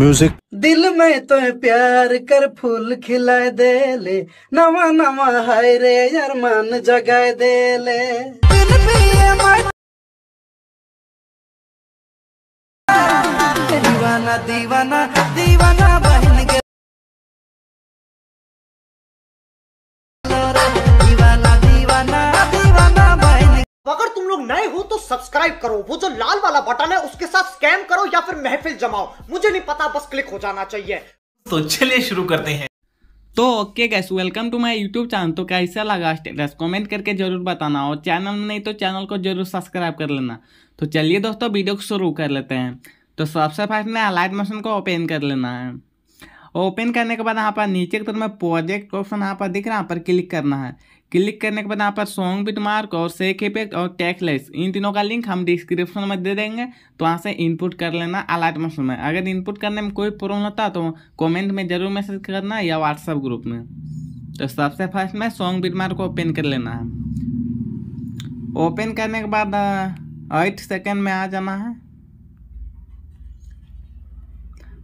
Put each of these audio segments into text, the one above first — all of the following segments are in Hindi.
म्यूजिक दिल में तो प्यार कर फूल खिलाए दे ले नवा नवा हाय रे यार मन जगाए दे ले दीवाना दीवाना दीवाना बही तो सब्सक्राइब करो वो जो लाल वाला बटन है उसके साथ स्कैम करो या फिर महफिल जमाओ मुझे नहीं पता बस क्लिक हो जाना चाहिए तो चलिए शुरू करते हैं तो okay guys welcome to my YouTube channel तो कैसा लगा स्टेटस कमेंट करके जरूर बताना और चैनल में नहीं तो चैनल को जरूर सब्सक्राइब कर लेना तो चलिए दोस्तों वीडियो को शुरू कर लेते हैं तो सबसे फर्स्ट में अलाइट मशीन को ओपन कर लेना है ओपन करने के बाद यहाँ पर नीचे की तरफ में प्रोजेक्ट ऑप्शन यहाँ पर दिख रहा है यहाँ पर क्लिक करना है क्लिक करने के बाद यहाँ पर सॉन्ग बिट मार्क और सेक इफेक्ट और टैक्सलेस इन तीनों का लिंक हम डिस्क्रिप्शन में दे देंगे तो वहाँ से इनपुट कर लेना अलर्ट मशीन में अगर इनपुट करने में कोई प्रॉब्लम होता तो कमेंट में जरूर मैसेज करना या व्हाट्सएप ग्रुप में तो सबसे फर्स्ट में सॉन्ग बिट मार्क ओपन कर लेना है ओपन करने के बाद एट सेकेंड में आ जाना है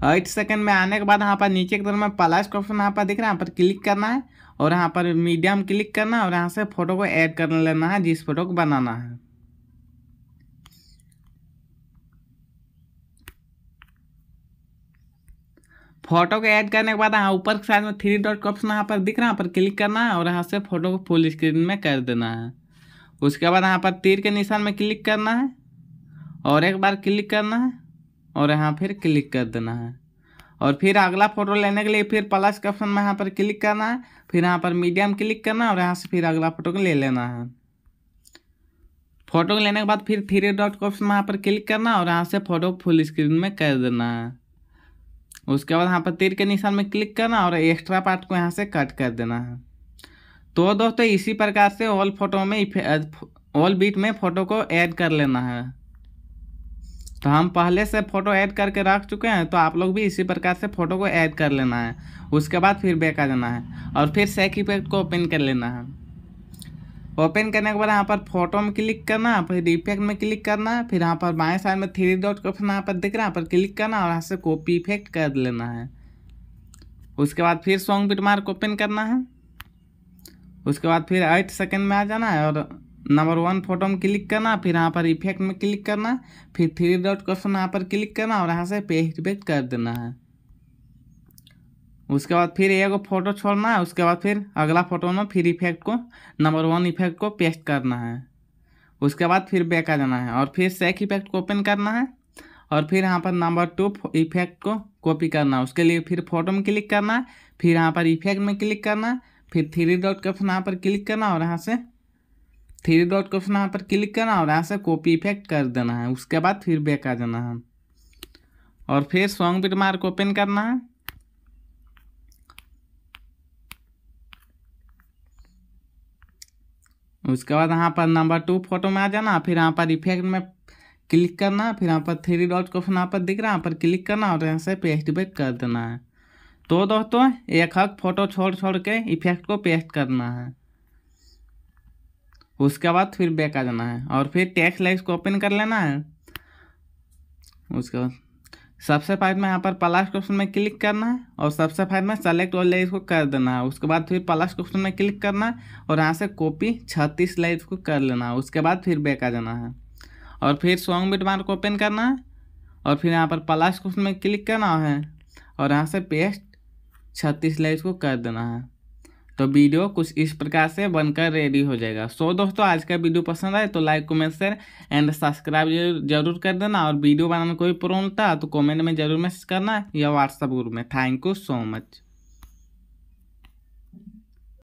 एट सेकंड में आने के बाद यहाँ पर नीचे की तरफ में प्लस का ऑप्शन यहाँ पर दिख रहा है यहाँ पर क्लिक करना है और यहाँ पर मीडियम क्लिक करना है और यहाँ से फोटो को ऐड कर लेना है जिस फोटो को बनाना है फोटो को ऐड करने के बाद यहाँ ऊपर के साइड में थ्री डॉट का ऑप्शन यहाँ पर दिख रहा है यहाँ पर क्लिक करना है और यहाँ से फोटो को फुल स्क्रीन में कर देना है उसके बाद यहाँ पर तीर के निशान में क्लिक करना है और एक बार क्लिक करना है और यहाँ फिर क्लिक कर देना है और फिर अगला फोटो लेने के लिए फिर प्लस के ऑप्शन में यहाँ पर क्लिक करना है फिर यहाँ पर मीडियम क्लिक करना है और यहाँ से फिर अगला फोटो को ले लेना है फोटो को लेने के बाद फिर थ्री डॉट के ऑप्शन में यहाँ पर क्लिक करना है और यहाँ से फोटो फुल स्क्रीन में कर देना है उसके बाद यहाँ पर तीर के निशान में क्लिक करना और एक्स्ट्रा पार्ट को यहाँ से कट कर देना है तो दोस्तों इसी प्रकार से ऑल फोटो में ऑल बीट में फ़ोटो को ऐड कर लेना है तो हम पहले से फ़ोटो ऐड करके रख चुके हैं तो आप लोग भी इसी प्रकार से फ़ोटो को ऐड कर लेना है उसके बाद फिर बैक आ जाना है और फिर सेक इफेक्ट को ओपन कर लेना है ओपन करने के बाद यहाँ पर फोटो में क्लिक करना फिर इफेक्ट में क्लिक करना फिर यहाँ पर बाएं साइड में थ्री डॉट का ऑप्शन यहाँ पर दिख रहा है पर क्लिक करना और यहाँ से कॉपी इफेक्ट कर लेना है उसके बाद फिर सॉन्ग बिटमार्क मार्क ओपन करना है उसके बाद फिर एट सेकेंड में आ जाना है और नंबर वन फोटो में क्लिक करना फिर यहाँ पर इफेक्ट में क्लिक करना फिर थ्री डॉट क्वेश्चन यहाँ पर क्लिक करना और यहाँ से पेस्ट बेस्ट कर देना है उसके बाद फिर एगो फोटो छोड़ना है उसके बाद फिर अगला फोटो में फिर इफेक्ट को नंबर वन इफेक्ट को पेस्ट करना है उसके बाद फिर बैक आ जाना है और फिर सेक इफेक्ट को ओपन करना है और फिर यहाँ पर नंबर टू इफेक्ट को कॉपी करना है उसके लिए फिर फोटो में क्लिक करना है फिर यहाँ पर इफेक्ट में क्लिक करना फिर थ्री डॉट के ऑप्शन यहाँ पर क्लिक करना और यहाँ से थ्री डॉट क्वेश्चन यहाँ पर क्लिक करना और यहाँ से कॉपी इफेक्ट कर देना है उसके बाद फिर बैक आ जाना है और फिर सॉन्ग बिट मार्क ओपन करना है उसके बाद यहाँ पर नंबर टू फोटो में आ जाना फिर यहाँ पर इफेक्ट में क्लिक करना फिर यहाँ पर थ्री डॉट को ऑप्शन यहाँ पर दिख रहा है यहाँ पर क्लिक करना और यहाँ से पेस्ट बैक कर देना है तो दोस्तों एक हक फोटो छोड़ छोड़ के इफेक्ट को पेस्ट करना है उसके बाद फिर बैक आ जाना है और फिर टेक्स लाइक्स को ओपन कर लेना है उसके बाद सबसे फाइव में यहाँ पर प्लास्ट ऑप्शन में क्लिक करना है और सबसे फाइव में सेलेक्ट ऑल लाइट्स को कर देना है उसके बाद फिर प्लास ऑप्शन में क्लिक करना है और यहाँ से कॉपी छत्तीस लाइज को कर लेना है उसके बाद फिर बैक आ जाना है और फिर सॉन्ग बिट मार्क ओपन करना है और फिर यहाँ पर प्लास्ट ऑप्शन में क्लिक करना है और यहाँ से पेस्ट छत्तीस लाइट्स को कर देना है तो वीडियो कुछ इस प्रकार से बनकर रेडी हो जाएगा सो so, दोस्तों आज का वीडियो पसंद आए तो like comment share and subscribe जरूर कर देना और वीडियो बनाने कोई प्रॉब्लम था तो कमेंट में जरूर मैसेज करना या व्हाट्सअप ग्रुप में थैंक यू सो मच